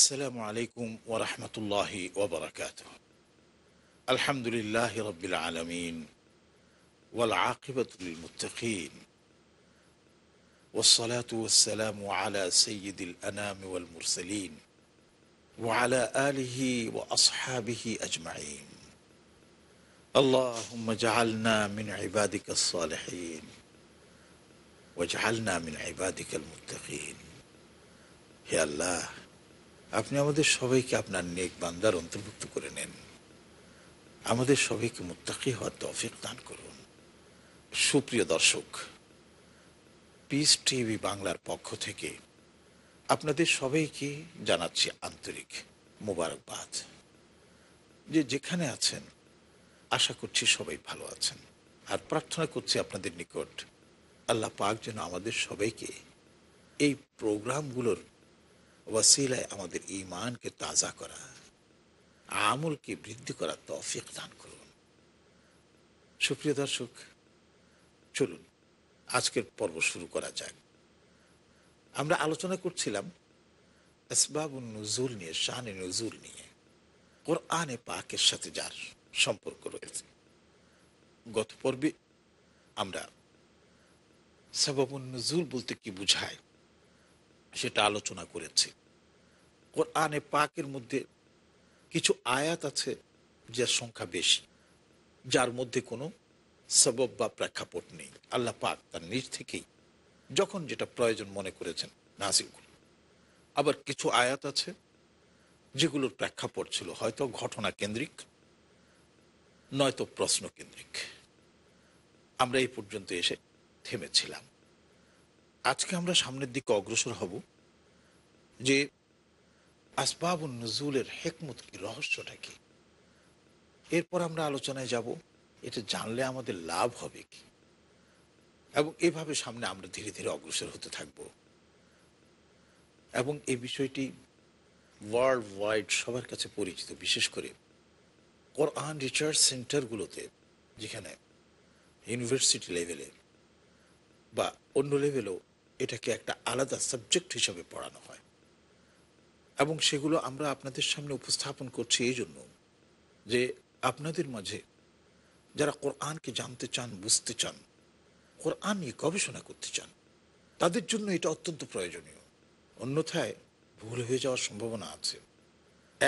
السلام عليكم ورحمة الله وبركاته الحمد لله رب العالمين والعاقبة للمتقين والصلاة والسلام على سيد الأنام والمرسلين وعلى آله وأصحابه أجمعين اللهم اجعلنا من عبادك الصالحين واجعلنا من عبادك المتقين يا الله আপনি আমাদের সবাইকে আপনার নেক বান্দার অন্তর্ভুক্ত করে নেন আমাদের সবাইকে মুত্তাকি হওয়ার তফিক দান করুন সুপ্রিয় দর্শক পিস টিভি বাংলার পক্ষ থেকে আপনাদের সবাইকে জানাচ্ছি আন্তরিক মোবারকবাদ যে যেখানে আছেন আশা করছি সবাই ভালো আছেন আর প্রার্থনা করছি আপনাদের নিকট আল্লাহ পাক যেন আমাদের সবাইকে এই প্রোগ্রামগুলোর ওয়াসিলায় আমাদের ইমানকে তাজা করা আমলকে বৃদ্ধি করার তফিক দান করুন সুপ্রিয় দর্শক চলুন আজকের পর্ব শুরু করা যাক আমরা আলোচনা করছিলাম আসবাবুল নজুল নিয়ে শাহানে নজুল নিয়ে কোরআনে পাকের সাথে যার সম্পর্ক রয়েছে গত পর্বে আমরা সবাবুল নজুল বলতে কি বুঝায় সেটা আলোচনা করেছি কোরআনে পাকের মধ্যে কিছু আয়াত আছে যার সংখ্যা বেশি যার মধ্যে কোনো সবব বা প্রেক্ষাপট নেই আল্লাহ পাক তার নিজ থেকেই যখন যেটা প্রয়োজন মনে করেছেন নাজিগুল আবার কিছু আয়াত আছে যেগুলোর প্রেক্ষাপট ছিল হয়তো ঘটনা কেন্দ্রিক নয়তো প্রশ্ন কেন্দ্রিক আমরা এই পর্যন্ত এসে থেমেছিলাম আজকে আমরা সামনের দিকে অগ্রসর হব যে আসবাব নজরুলের হেকমত কি রহস্যটা কি এরপর আমরা আলোচনায় যাব এটা জানলে আমাদের লাভ হবে কি এবং এভাবে সামনে আমরা ধীরে ধীরে অগ্রসর হতে থাকব এবং এই বিষয়টি ওয়ার্ল্ড ওয়াইড সবার কাছে পরিচিত বিশেষ করে কোরআন রিসার্চ সেন্টারগুলোতে যেখানে ইউনিভার্সিটি লেভেলে বা অন্য লেভেলেও এটাকে একটা আলাদা সাবজেক্ট হিসাবে পড়ানো হয় এবং সেগুলো আমরা আপনাদের সামনে উপস্থাপন করছি এই জন্য যে আপনাদের মাঝে যারা কোরআনকে জানতে চান বুঝতে চান কোরআন নিয়ে গবেষণা করতে চান তাদের জন্য এটা অত্যন্ত প্রয়োজনীয় অন্যথায় ভুল হয়ে যাওয়ার সম্ভাবনা আছে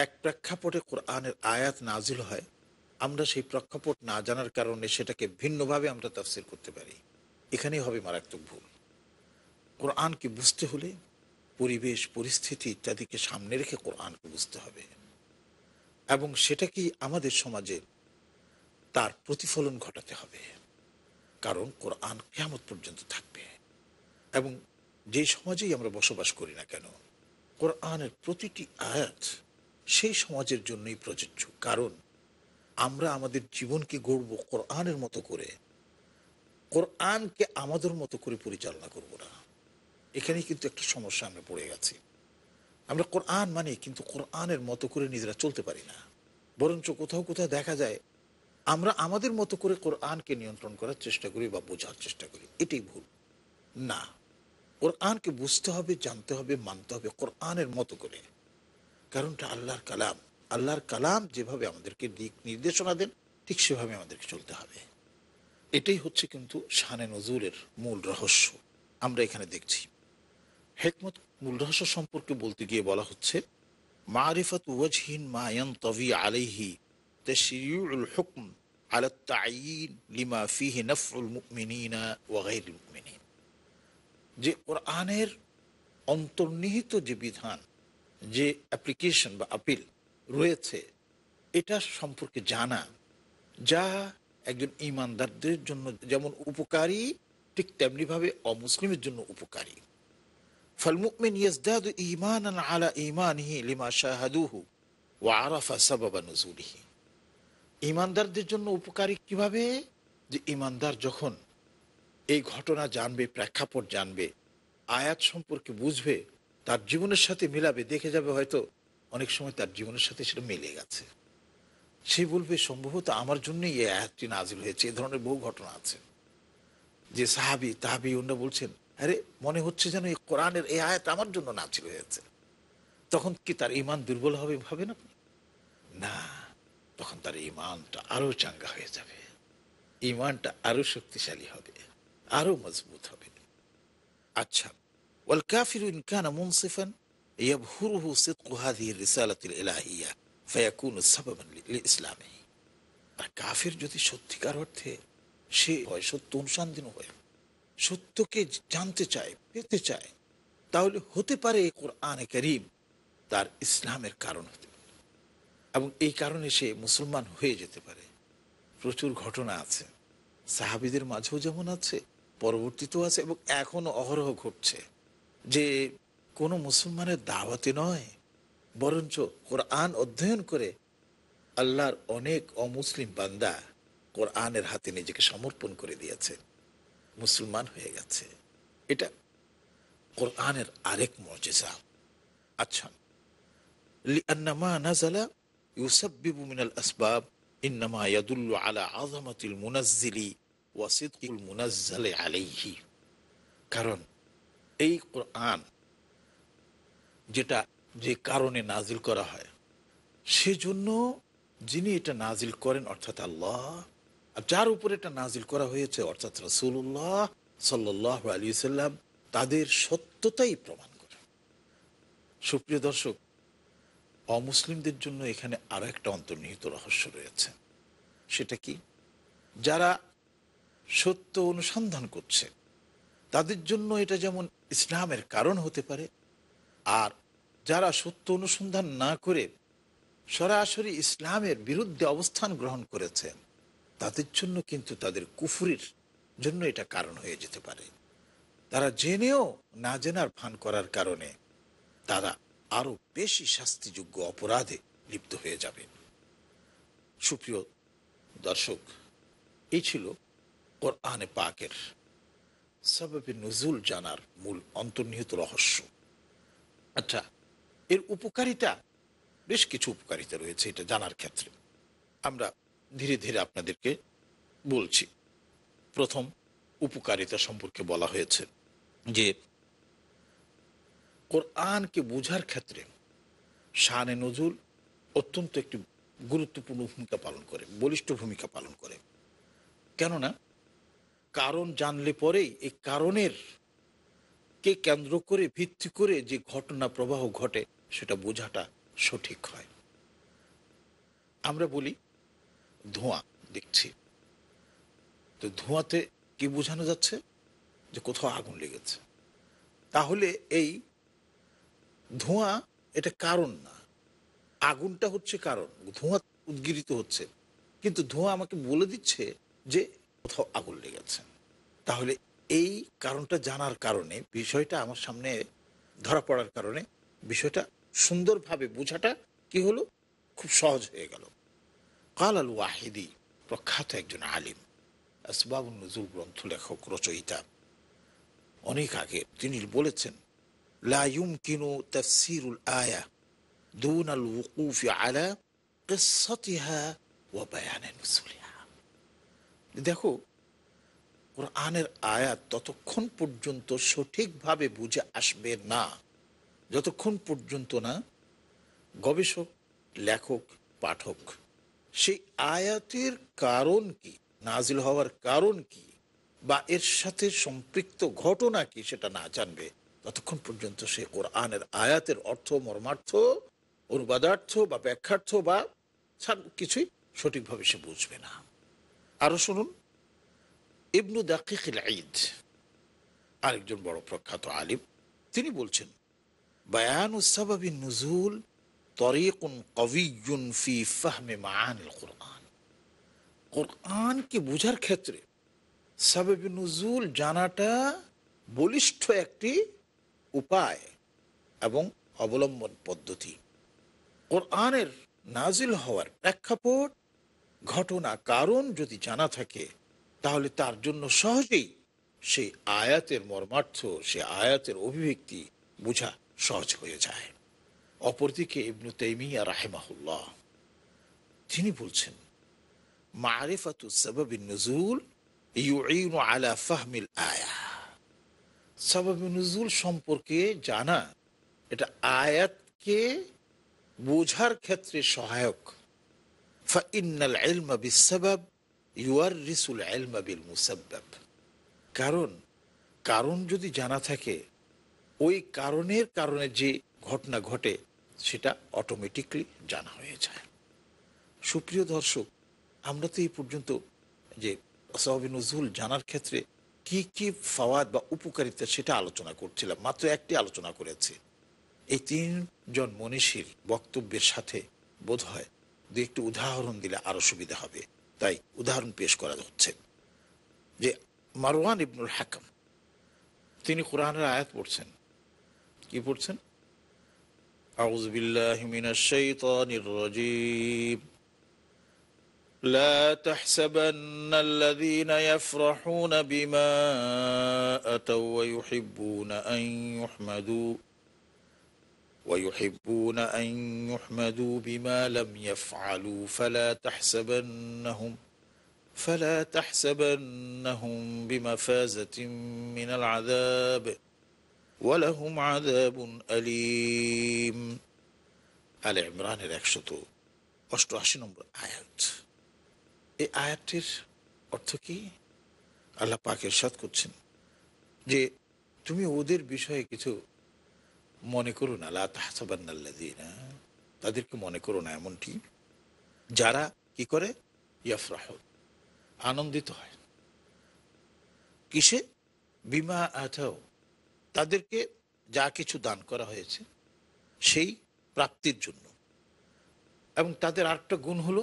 এক প্রেক্ষাপটে কোরআনের আয়াত নাজিল হয় আমরা সেই প্রেক্ষাপট না জানার কারণে সেটাকে ভিন্নভাবে আমরা তাফসিল করতে পারি এখানেই হবে মারাত্মক ভুল কোরআনকে বুঝতে হলে পরিবেশ পরিস্থিতি ইত্যাদিকে সামনে রেখে কোরআনকে বুঝতে হবে এবং সেটাকেই আমাদের সমাজে তার প্রতিফলন ঘটাতে হবে কারণ কোরআন কেয়ামত পর্যন্ত থাকবে এবং যে সমাজেই আমরা বসবাস করি না কেন কোরআনের প্রতিটি আয়াত সেই সমাজের জন্যই প্রযোজ্য কারণ আমরা আমাদের জীবনকে গড়ব কোরআনের মতো করে কোরআনকে আমাদের মতো করে পরিচালনা করব না এখানেই কিন্তু একটা সমস্যা আমরা পড়ে গেছি আমরা কোরআন মানে কিন্তু কোরআনের মতো করে নিজেরা চলতে পারি না বরঞ্চ কোথাও কোথাও দেখা যায় আমরা আমাদের মতো করে কোরআনকে নিয়ন্ত্রণ করার চেষ্টা করি বা বোঝার চেষ্টা করি এটাই ভুল না কোরআনকে বুঝতে হবে জানতে হবে মানতে হবে কোরআনের মতো করে কারণটা আল্লাহর কালাম আল্লাহর কালাম যেভাবে আমাদেরকে দিক নির্দেশনা দেন ঠিক সেভাবে আমাদেরকে চলতে হবে এটাই হচ্ছে কিন্তু শানে নজরুলের মূল রহস্য আমরা এখানে দেখছি হেকমত মূল রহস্য সম্পর্কে বলতে গিয়ে বলা হচ্ছে মারিফাত ওয়াজহিন মায়ান তভি আলাইহি তশরিউল হুকম على লিমা لما فيه نفع المؤمنين وغير المؤمنين যে কোরআনের অন্তর্নিহিত যে বিধান যে অ্যাপ্লিকেশন বা আপিল রয়েছে এটা সম্পর্কে জানা যা একজন ইমানদারদের জন্য যেমন উপকারী ঠিক তেমনিভাবে অমুসলিমের জন্য উপকারী ফালমুকমিন ইয়াজদাদু ইমানান আলা ইমানহি লিমা শাহাদুহু ওয়া আরাফা সাবাবা ইমানদারদের জন্য উপকারী কিভাবে যে ইমানদার যখন এই ঘটনা জানবে প্রেক্ষাপট জানবে আয়াত সম্পর্কে বুঝবে তার জীবনের সাথে মিলাবে দেখে যাবে হয়তো অনেক সময় তার জীবনের সাথে সেটা মিলে গেছে সে বলবে সম্ভবত আমার জন্যই এই আয়াতটি নাজিল হয়েছে এ ধরনের বহু ঘটনা আছে যে সাহাবি তাহাবি অন্য বলছেন আরে মনে হচ্ছে যেন এই কোরআনের এই আয়াত আমার জন্য নাচিল হয়েছে তখন কি তার ইমান দুর্বল হবে ভাবেন আপনি না তখন তার ইমানটা আরও চাঙ্গা হয়ে যাবে ইমানটা আরও শক্তিশালী হবে আরও মজবুত হবে আচ্ছা ওয়াল কাফির ইনকান মুনসিফান يبهره صدق هذه الرسالة الإلهية فيكون سببا لإسلامه আর কাফির যদি সত্যিকার অর্থে সে হয় সত্য অনুসন্ধান হয় সত্যকে জানতে চায় পেতে চায় তাহলে হতে পারে কোরআনে করিম তার ইসলামের কারণ হতে পারে এবং এই কারণে সে মুসলমান হয়ে যেতে পারে প্রচুর ঘটনা আছে সাহাবিদের মাঝেও যেমন আছে পরবর্তীতেও আছে এবং এখনও অহরহ ঘটছে যে কোনো মুসলমানের দাওয়াতে নয় বরঞ্চ কোরআন অধ্যয়ন করে আল্লাহর অনেক অমুসলিম বান্দা কোরআনের হাতে নিজেকে সমর্পণ করে দিয়েছে মুসলমান হয়ে গেছে এটা কোরআনের আরেক মর্যাদা আচ্ছা কারণ এই কোরআন যেটা যে কারণে নাজিল করা হয় সেজন্য যিনি এটা নাজিল করেন অর্থাৎ আল্লাহ আর যার উপরে এটা নাজিল করা হয়েছে অর্থাৎ রসুল্লাহ সাল্লাহ আলী সাল্লাম তাদের সত্যতাই প্রমাণ করে সুপ্রিয় দর্শক অমুসলিমদের জন্য এখানে আরও একটা অন্তর্নিহিত রহস্য রয়েছে সেটা কি যারা সত্য অনুসন্ধান করছে তাদের জন্য এটা যেমন ইসলামের কারণ হতে পারে আর যারা সত্য অনুসন্ধান না করে সরাসরি ইসলামের বিরুদ্ধে অবস্থান গ্রহণ করেছেন তাদের জন্য কিন্তু তাদের কুফুরির জন্য এটা কারণ হয়ে যেতে পারে তারা জেনেও না জেনার ভান করার কারণে তারা আরও বেশি শাস্তিযোগ্য অপরাধে লিপ্ত হয়ে যাবে সুপ্রিয় দর্শক এই ছিল ওর আনে পাকের সবাবে নজুল জানার মূল অন্তর্নিহিত রহস্য আচ্ছা এর উপকারিতা বেশ কিছু উপকারিতা রয়েছে এটা জানার ক্ষেত্রে আমরা ধীরে ধীরে আপনাদেরকে বলছি প্রথম উপকারিতা সম্পর্কে বলা হয়েছে যে কোরআনকে বোঝার ক্ষেত্রে শানে নজুল অত্যন্ত একটি গুরুত্বপূর্ণ ভূমিকা পালন করে বলিষ্ঠ ভূমিকা পালন করে কেননা কারণ জানলে পরেই এই কারণের কে কেন্দ্র করে ভিত্তি করে যে ঘটনা প্রবাহ ঘটে সেটা বোঝাটা সঠিক হয় আমরা বলি ধোঁয়া দেখছি তো ধোঁয়াতে কি বোঝানো যাচ্ছে যে কোথাও আগুন লেগেছে তাহলে এই ধোঁয়া এটা কারণ না আগুনটা হচ্ছে কারণ ধোঁয়া উদ্গিরিত হচ্ছে কিন্তু ধোঁয়া আমাকে বলে দিচ্ছে যে কোথাও আগুন লেগেছে তাহলে এই কারণটা জানার কারণে বিষয়টা আমার সামনে ধরা পড়ার কারণে বিষয়টা সুন্দরভাবে বোঝাটা কি হলো খুব সহজ হয়ে গেল কাল আল ওয়াহিদি প্রখ্যাত একজন আলিম আসবাবুল নজুল গ্রন্থ লেখক রচয়িতা অনেক আগে তিনি বলেছেন লায়ুম কিনু তফসিরুল আয়া দুন আল উকুফ আলা কিসতিহা ওয়া বায়ানে নুসুলিহা দেখো কোরআনের আয়াত ততক্ষণ পর্যন্ত সঠিকভাবে বুঝে আসবে না যতক্ষণ পর্যন্ত না গবেষক লেখক পাঠক সেই আয়াতের কারণ কি নাজিল হওয়ার কারণ কি বা এর সাথে সম্পৃক্ত ঘটনা কি সেটা না জানবে ততক্ষণ পর্যন্ত সে কোরআনের আয়াতের অর্থ মর্মার্থ অনুবাদার্থ বা ব্যাখ্যার্থ বা কিছুই সঠিকভাবে সে বুঝবে না আরও শুনুন ইবনু দাকিকিল ঈদ আরেকজন বড় প্রখ্যাত আলিম তিনি বলছেন বায়ান উসাবাবি নজুল তরিকুন কবিউন ফি ফাহমে মাহানিল কোরআন কোরআনকে বোঝার ক্ষেত্রে সাবেব নজুল জানাটা বলিষ্ঠ একটি উপায় এবং অবলম্বন পদ্ধতি কোরআনের নাজিল হওয়ার প্রেক্ষাপট ঘটনা কারণ যদি জানা থাকে তাহলে তার জন্য সহজেই সেই আয়াতের মর্মার্থ সে আয়াতের অভিব্যক্তি বোঝা সহজ হয়ে যায় অপরদিকে ইবনু তেমিয়া রাহেমাহুল্লাহ তিনি বলছেন নজুল আয়া সম্পর্কে জানা এটা আয়াতকে বোঝার ক্ষেত্রে সহায়ক রিসুল কারণ কারণ যদি জানা থাকে ওই কারণের কারণে যে ঘটনা ঘটে সেটা অটোমেটিকলি জানা হয়ে যায় সুপ্রিয় দর্শক আমরা তো এই পর্যন্ত যে সাহাবি নজরুল জানার ক্ষেত্রে কি কি ফাওয়াদ বা উপকারিতা সেটা আলোচনা করছিলাম মাত্র একটি আলোচনা করেছি এই তিনজন মনীষীর বক্তব্যের সাথে বোধ হয় দু একটি উদাহরণ দিলে আরও সুবিধা হবে তাই উদাহরণ পেশ করা হচ্ছে যে মারওয়ান ইবনুল হাকাম তিনি কোরআনের আয়াত পড়ছেন কি পড়ছেন أعوذ بالله من الشيطان الرجيم لا تحسبن الذين يفرحون بما أتوا ويحبون أن يحمدوا ويحبون أن يحمدوا بما لم يفعلوا فلا تحسبنهم فلا تحسبنهم بمفازة من العذاب ۖ ওয়ালাহুম আদাবুন আলিম আলে ইমরানের একশত অষ্টআশি নম্বর আয়াত এই আয়াতটির অর্থ কি আল্লাহ পাকের সাথ করছেন যে তুমি ওদের বিষয়ে কিছু মনে করো না আল্লাহ তাহসাবান্না তাদেরকে মনে করো না এমনটি যারা কি করে ইয়াফরাহ আনন্দিত হয় কিসে বিমা আথাও তাদেরকে যা কিছু দান করা হয়েছে সেই প্রাপ্তির জন্য এবং তাদের আরেকটা গুণ হলো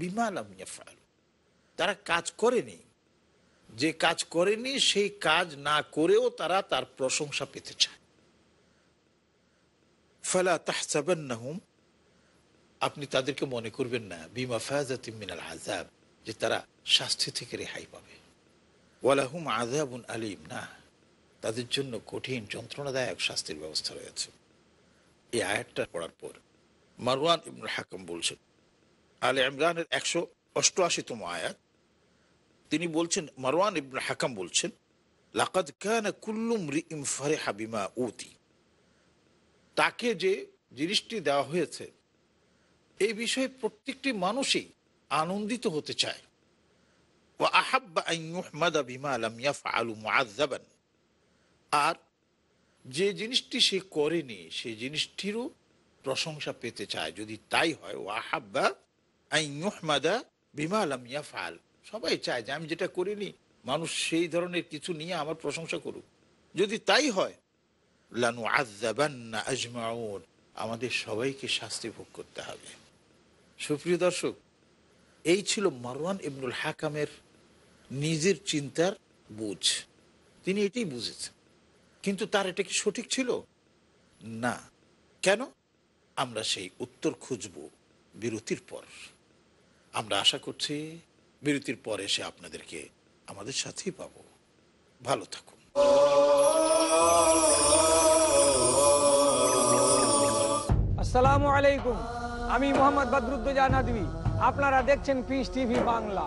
বিমাল তারা কাজ করেনি যে কাজ করেনি সেই কাজ না করেও তারা তার প্রশংসা পেতে চায় ফলা তাহসাবেন নাহুম আপনি তাদেরকে মনে করবেন না বিমা মিনাল আজাব যে তারা শাস্তি থেকে রেহাই পাবে ওয়ালাহুম আজাবুন আলিম না তাদের জন্য কঠিন যন্ত্রণাদায়ক শাস্তির ব্যবস্থা রয়েছে এই আয়াতটা পড়ার পর মারওয়ান ইবন হাকম বলছেন আলে ইমরানের একশো অষ্টআশিতম আয়াত তিনি বলছেন মারওয়ান ইবন হাকাম বলছেন লাকাদ কানা কুল্লুম রি ফারে হাবিমা উতি তাকে যে জিনিসটি দেওয়া হয়েছে এই বিষয়ে প্রত্যেকটি মানুষই আনন্দিত হতে চায় আর যে জিনিসটি সে করেনি সে জিনিসটিরও প্রশংসা পেতে চায় যদি তাই হয় ও আহাব্বা আইয়ুহমাদা বিমা আলাম ইয়াফআল সবাই চায় যে আমি যেটা করিনি মানুষ সেই ধরনের কিছু নিয়ে আমার প্রশংসা করুক যদি তাই হয় লানু আজাবান্না আজমাউন আমাদের সবাইকে শাস্তি ভোগ করতে হবে সুপ্রিয় দর্শক এই ছিল মারওয়ান ইবনুল হাকামের নিজের চিন্তার বুঝ তিনি এটাই বুঝেছেন কিন্তু তার এটা কি সঠিক ছিল না কেন আমরা সেই উত্তর খুঁজব বিরতির পর আমরা আশা করছি বিরতির পর এসে আপনাদেরকে আমাদের সাথেই পাব ভালো থাকুন আসসালামু আলাইকুম আমি মোহাম্মদ বদরুদ্দোজা নাদবি আপনারা দেখছেন পিস টিভি বাংলা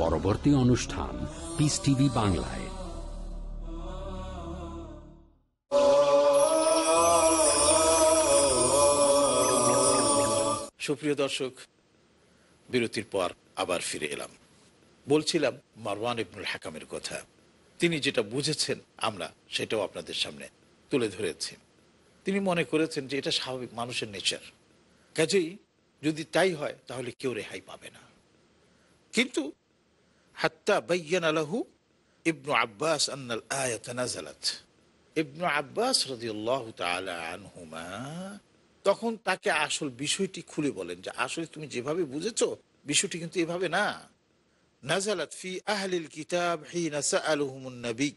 পরবর্তী অনুষ্ঠান পিস টিভি বাংলায় সুপ্রিয় দর্শক বিরতির পর আবার ফিরে এলাম বলছিলাম মারওয়ান ইবনুল হাকামের কথা তিনি যেটা বুঝেছেন আমরা সেটাও আপনাদের সামনে তুলে ধরেছি তিনি মনে করেছেন যে এটা স্বাভাবিক মানুষের নেচার কাজেই যদি তাই হয় তাহলে কেউ রেহাই পাবে না কিন্তু হাত্তা বাইয়ান আলহু ইবনু আব্বাস আন্নাল আয়াত নাজালাত ইবনু আব্বাস রাদিয়াল্লাহু তাআলা আনহুমা তখন তাকে আসল বিষয়টি খুলে বলেন যে আসলে তুমি যেভাবে বুঝেছো বিষয়টি কিন্তু এভাবে না নাজালাত ফি আহলিল কিতাব হিনা সাআলুহুমুন নবী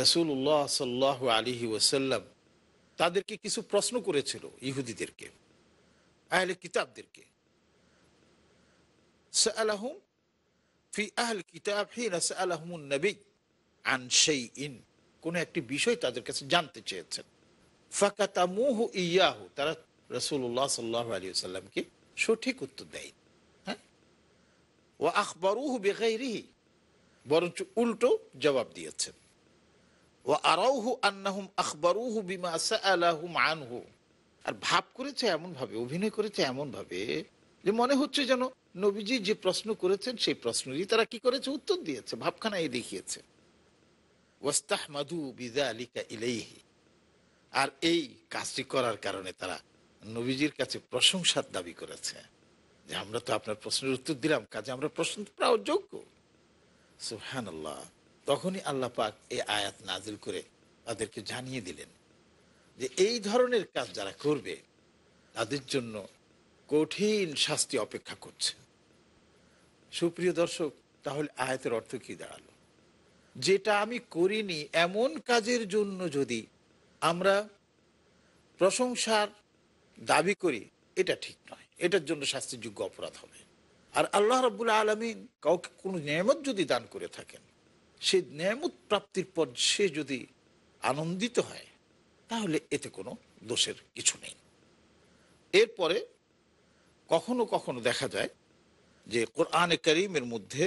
রাসূলুল্লাহ সাল্লাল্লাহু আলাইহি ওসাল্লাম তাদেরকে কিছু প্রশ্ন করেছিল ইহুদিদেরকে আহলে কিতাবদেরকে সাআলাহুম ফি আহল আন সেই ইন কোনো একটি বিষয় তাদের কাছে জানতে চেয়েছেন ফাকাতামুহু ইয়াহু তারা রসুল্লাহ সাল্লাহ আলী সাল্লামকে সঠিক উত্তর দেয় হ্যাঁ ও আখবরুহু বেগাইরিহি বরঞ্চ উল্টো জবাব দিয়েছেন ও আরাউহু আন্নাহুম আখবরুহু বিমা আলাহুম আনহু আর ভাব করেছে এমনভাবে অভিনয় করেছে এমনভাবে যে মনে হচ্ছে যেন নবীজি যে প্রশ্ন করেছেন সেই প্রশ্নেরই তারা কি করেছে উত্তর দিয়েছে ভাবখানা দেখিয়েছে ওয়াস্তাহ আর এই কাজটি করার কারণে তারা নবীজির কাছে প্রশংসার দাবি করেছে যে আমরা তো আপনার প্রশ্নের উত্তর দিলাম কাজে আমরা প্রশ্ন পাওয়ার যোগ্য সুহান আল্লাহ তখনই আল্লাহ পাক এই আয়াত নাজিল করে তাদেরকে জানিয়ে দিলেন যে এই ধরনের কাজ যারা করবে তাদের জন্য কঠিন শাস্তি অপেক্ষা করছে সুপ্রিয় দর্শক তাহলে আয়াতের অর্থ কি দাঁড়ালো যেটা আমি করিনি এমন কাজের জন্য যদি আমরা প্রশংসার দাবি করি এটা ঠিক নয় এটার জন্য শাস্তিযোগ্য অপরাধ হবে আর আল্লাহ রবুল্লা আলমিন কাউকে কোনো নিয়ামত যদি দান করে থাকেন সে নিয়ামত প্রাপ্তির পর সে যদি আনন্দিত হয় তাহলে এতে কোনো দোষের কিছু নেই এরপরে কখনো কখনো দেখা যায় যে কোরআনে করিমের মধ্যে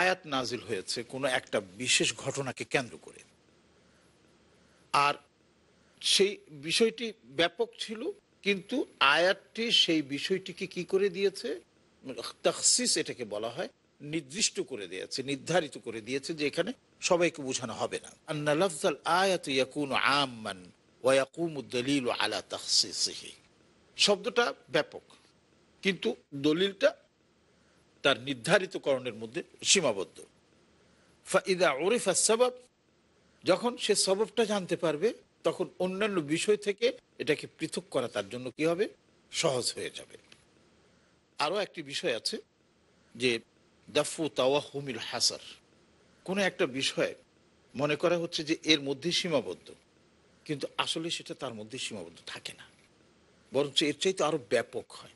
আয়াত নাজিল হয়েছে কোনো একটা বিশেষ ঘটনাকে কেন্দ্র করে আর সেই বিষয়টি ব্যাপক ছিল কিন্তু আয়াতটি সেই বিষয়টিকে কি করে দিয়েছে তাকসিস এটাকে বলা হয় নির্দিষ্ট করে দিয়েছে নির্ধারিত করে দিয়েছে যে এখানে সবাইকে বোঝানো হবে না আন্না আয়াত আলা শব্দটা ব্যাপক কিন্তু দলিলটা তার নির্ধারিতকরণের মধ্যে সীমাবদ্ধ ফাঈদা ওরিফা সবাব যখন সে সবাবটা জানতে পারবে তখন অন্যান্য বিষয় থেকে এটাকে পৃথক করা তার জন্য কি হবে সহজ হয়ে যাবে আরও একটি বিষয় আছে যে দাফু হুমিল হাসার কোনো একটা বিষয় মনে করা হচ্ছে যে এর মধ্যে সীমাবদ্ধ কিন্তু আসলে সেটা তার মধ্যে সীমাবদ্ধ থাকে না বরঞ্চ এর চাইতে আরও ব্যাপক হয়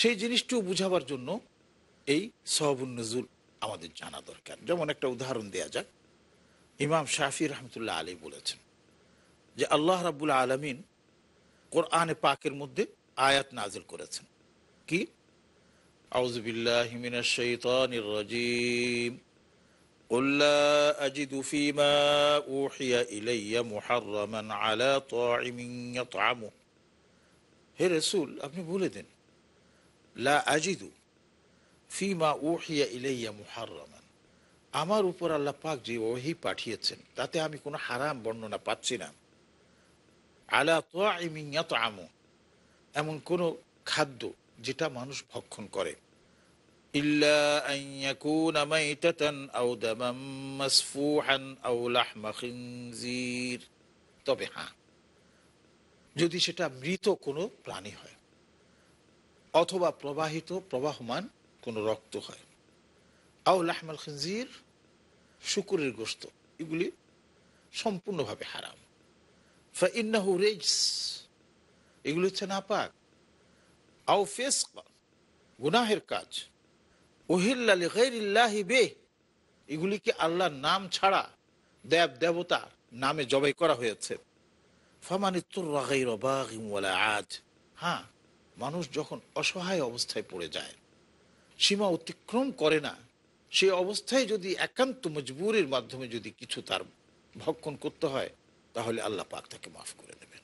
সেই জিনিসটিও বুঝাবার জন্য এই সহবুন্নজুল আমাদের জানা দরকার যেমন একটা উদাহরণ দেয়া যাক ইমাম শাফি রহমতুল্লাহ আলী বলেছেন যে আল্লাহ রাবুল আলমিন কোরআনে পাকের মধ্যে আয়াত নাজিল করেছেন কি হে রসুল আপনি বলে দিন লা আজিদু ফিমা উহিয়া ইলাইয়া আমার উপর আল্লাহ পাক যে ওহি পাঠিয়েছেন তাতে আমি কোনো হারাম বর্ণনা পাচ্ছি না আলা তো তো আমো এমন কোনো খাদ্য যেটা মানুষ ভক্ষণ করে তবে হ্যাঁ যদি সেটা মৃত কোনো প্রাণী হয় অথবা প্রবাহিত প্রবাহমান কোনো রক্ত হয় আও লাহমাল খিনজির শুকুরের গোস্ত এগুলি সম্পূর্ণভাবে হারাম ফাইন্নাহু রেজ এগুলি হচ্ছে নাপাক আও ফেস গুনাহের কাজ ওহিল্লালি গেরিল্লাহি বে এগুলিকে আল্লাহর নাম ছাড়া দেব দেবতার নামে জবাই করা হয়েছে ফামানিত্তুর রাগাই রবাগিমওয়ালা আজ হ্যাঁ মানুষ যখন অসহায় অবস্থায় পড়ে যায় সীমা অতিক্রম করে না সেই অবস্থায় যদি একান্ত মজবুরের মাধ্যমে যদি কিছু তার ভক্ষণ করতে হয় তাহলে আল্লাহ পাক তাকে মাফ করে দেবেন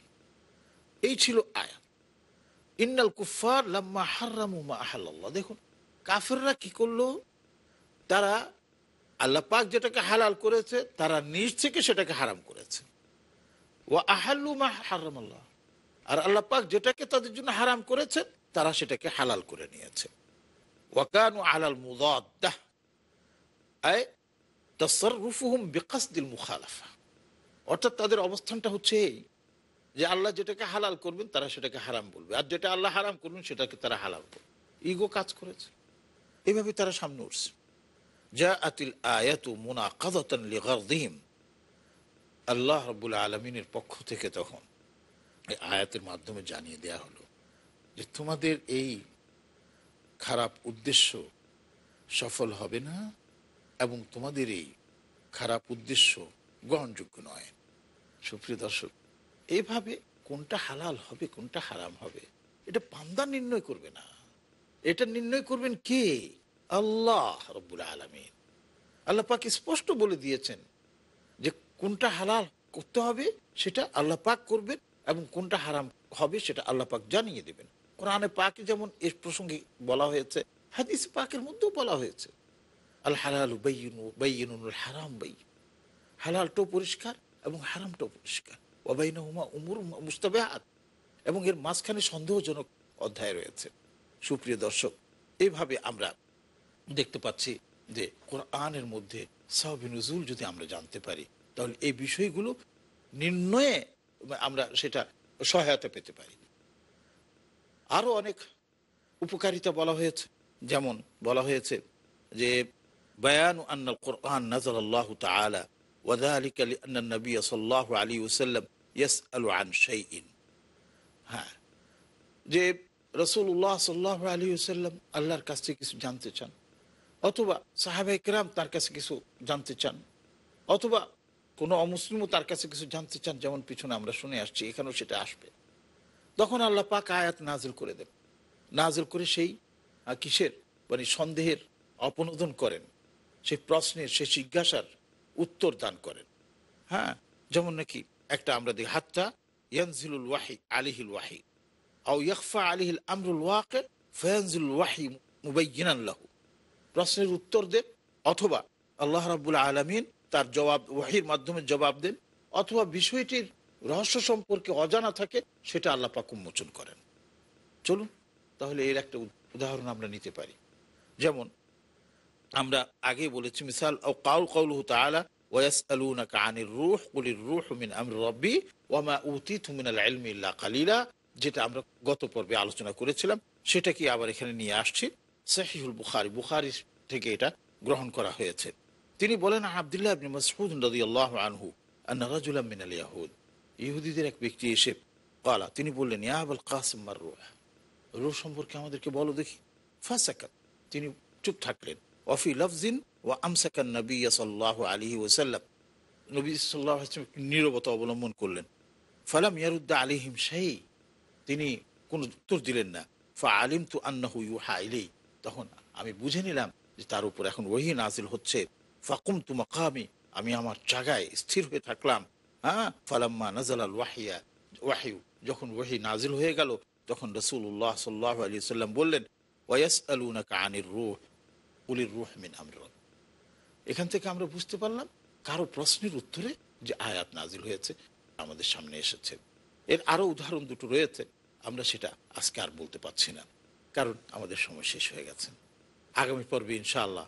এই ছিল আয়াত ইন্নাল কুফার লাম্মা হার্রামুমা আহাল্লাহ দেখুন কাফেররা কি করলো তারা আল্লাহ পাক যেটাকে হালাল করেছে তারা নিজ থেকে সেটাকে হারাম করেছে ও আহাল্লু মা হারাম আল্লাহ আর আল্লাহ পাক যেটাকে তাদের জন্য হারাম করেছেন তারা সেটাকে হালাল করে নিয়েছে ওয়াকানু আলাল মুদাদ্দাহ আয় তসরুফুহুম বিকাসদিল মুখালাফা অর্থাৎ তাদের অবস্থানটা হচ্ছে এই যে আল্লাহ যেটাকে হালাল করবেন তারা সেটাকে হারাম বলবে আর যেটা আল্লাহ হারাম করবেন সেটাকে তারা হালাল করবে ইগো কাজ করেছে এইভাবে তারা সামনে উঠছে যা আতিল আয়াত মুনা কাদিম আল্লাহ রবুল আলমিনের পক্ষ থেকে তখন আয়াতের মাধ্যমে জানিয়ে দেয়া হলো যে তোমাদের এই খারাপ উদ্দেশ্য সফল হবে না এবং তোমাদের এই খারাপ উদ্দেশ্য গ্রহণযোগ্য নয় সুপ্রিয় দর্শক এভাবে কোনটা হালাল হবে কোনটা হারাম হবে এটা পান্দা নির্ণয় করবে না এটা নির্ণয় করবেন কে আল্লাহ রব্বুল আলমিন আল্লাহ পাক স্পষ্ট বলে দিয়েছেন যে কোনটা হালাল করতে হবে সেটা আল্লাহ পাক করবেন এবং কোনটা হারাম হবে সেটা আল্লাহ পাক জানিয়ে দেবেন কোরআনে পাকে যেমন এর প্রসঙ্গে বলা হয়েছে হাদিস পাকের মধ্যেও বলা হয়েছে আল হালাল হারাম বাই হালালটাও পরিষ্কার এবং হারামটাও পরিষ্কার ওবাইনহুমা উমুর মুস্তাবে হাত এবং এর মাঝখানে সন্দেহজনক অধ্যায় রয়েছে সুপ্রিয় দর্শক এইভাবে আমরা দেখতে পাচ্ছি যে কোরআনের মধ্যে সাহবিনুজুল যদি আমরা জানতে পারি তাহলে এই বিষয়গুলো নির্ণয়ে আমরা সেটা সহায়তা পেতে পারি আরও অনেক উপকারিতা বলা হয়েছে যেমন বলা হয়েছে যে বয়ান কোরআন নবী আন হ্যাঁ যে আল্লাহর কাছ থেকে কিছু জানতে চান অথবা সাহাবাহিকরাম তার কাছে কিছু জানতে চান অথবা কোনো অমুসলিমও তার কাছে কিছু জানতে চান যেমন পিছনে আমরা শুনে আসছি এখানেও সেটা আসবে তখন আল্লাহ পাক আয়াত নাজিল করে দেন নাজিল করে সেই কিসের মানে সন্দেহের অপনোদন করেন সেই প্রশ্নের সেই জিজ্ঞাসার উত্তর দান করেন হ্যাঁ যেমন নাকি একটা আমরা দেখি হাত্তা ইয়ানজিলুল ওয়াহি আলিহিল ওয়াহি আও ইয়াকফা আলিহিল আমরুল ওয়াকে ফয়ানজুল ওয়াহি মুবাইনাল্লাহ প্রশ্নের উত্তর দেন অথবা আল্লাহ রাবুল আলমিন তার জবাব ওয়াহির মাধ্যমে জবাব দেন অথবা বিষয়টির রহস্য সম্পর্কে অজানা থাকে সেটা আল্লাহ পাক উন্মোচন করেন চলুন তাহলে এর একটা উদাহরণ আমরা নিতে পারি যেমন আমরা আগে বলেছি মিসাল ও কাউল কাউল কৌলহ তালা ওয়াস আলুনাকা আনির রুহ কুলির রুহ মিন আমর রব্বি ওয়ামা উতি থুমিনাল আলমিল্লা কালিলা যেটা আমরা গত পর্বে আলোচনা করেছিলাম সেটা কি আবার এখানে নিয়ে আসছি সাহিহুল বুখারি বুখারি থেকে এটা গ্রহণ করা হয়েছে তিনি বলেন আবদুল্লাহ আবনি নদী আল্লাহ আনহু আন্নারাজুল্লাহ ইহুদিদের এক ব্যক্তি এসে কালা তিনি বললেন ইয়া কাসিম রু মার সম্পর্কে আমাদেরকে বলো দেখি ফাঁসাকাত তিনি চুপ থাকলেন অফি লফজিন ও আমসাকান নবী সাল্লাহ আলী ওসাল্লাম নবী সাল্লাহ নীরবতা অবলম্বন করলেন ফালাম ইয়ারুদ্দা আলিহিম শাহী তিনি কোনো উত্তর দিলেন না ফা আলিম তু আন্না হুইউ হা তখন আমি বুঝে নিলাম যে তার উপর এখন ওহি নাজিল হচ্ছে ফাকুম তু মাকামি আমি আমার জায়গায় স্থির হয়ে থাকলাম হ্যাঁ ফালাম্মা আল ওয়াহিয়া ওয়াহিউ যখন ওয়াহি নাজিল হয়ে গেল তখন উল্লাহ সাল্লাহ আলী সাল্লাম বললেন ওয়াস আলুনা কানির রুহ উলির রুহ মিন আমরত এখান থেকে আমরা বুঝতে পারলাম কারো প্রশ্নের উত্তরে যে আয়াত নাজিল হয়েছে আমাদের সামনে এসেছে এর আরও উদাহরণ দুটো রয়েছে আমরা সেটা আজকে আর বলতে পারছি না কারণ আমাদের সময় শেষ হয়ে গেছে আগামী পর্বে ইনশাআল্লাহ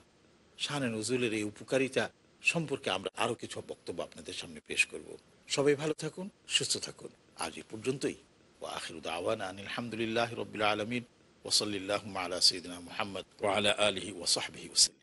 শাহানা নজরুলের এই উপকারিতা সম্পর্কে আমরা আরও কিছু বক্তব্য আপনাদের সামনে পেশ করব সবাই ভালো থাকুন সুস্থ থাকুন আজ এ পর্যন্তই ও আখিরুদ আওয়ান আনিলামদুলিল্লাহ রবিল আলমিন ওসলিল্লাহ আলা সঈদিন মোহাম্মদ ওয়ালা আলহি ওসহাবি ওসলিম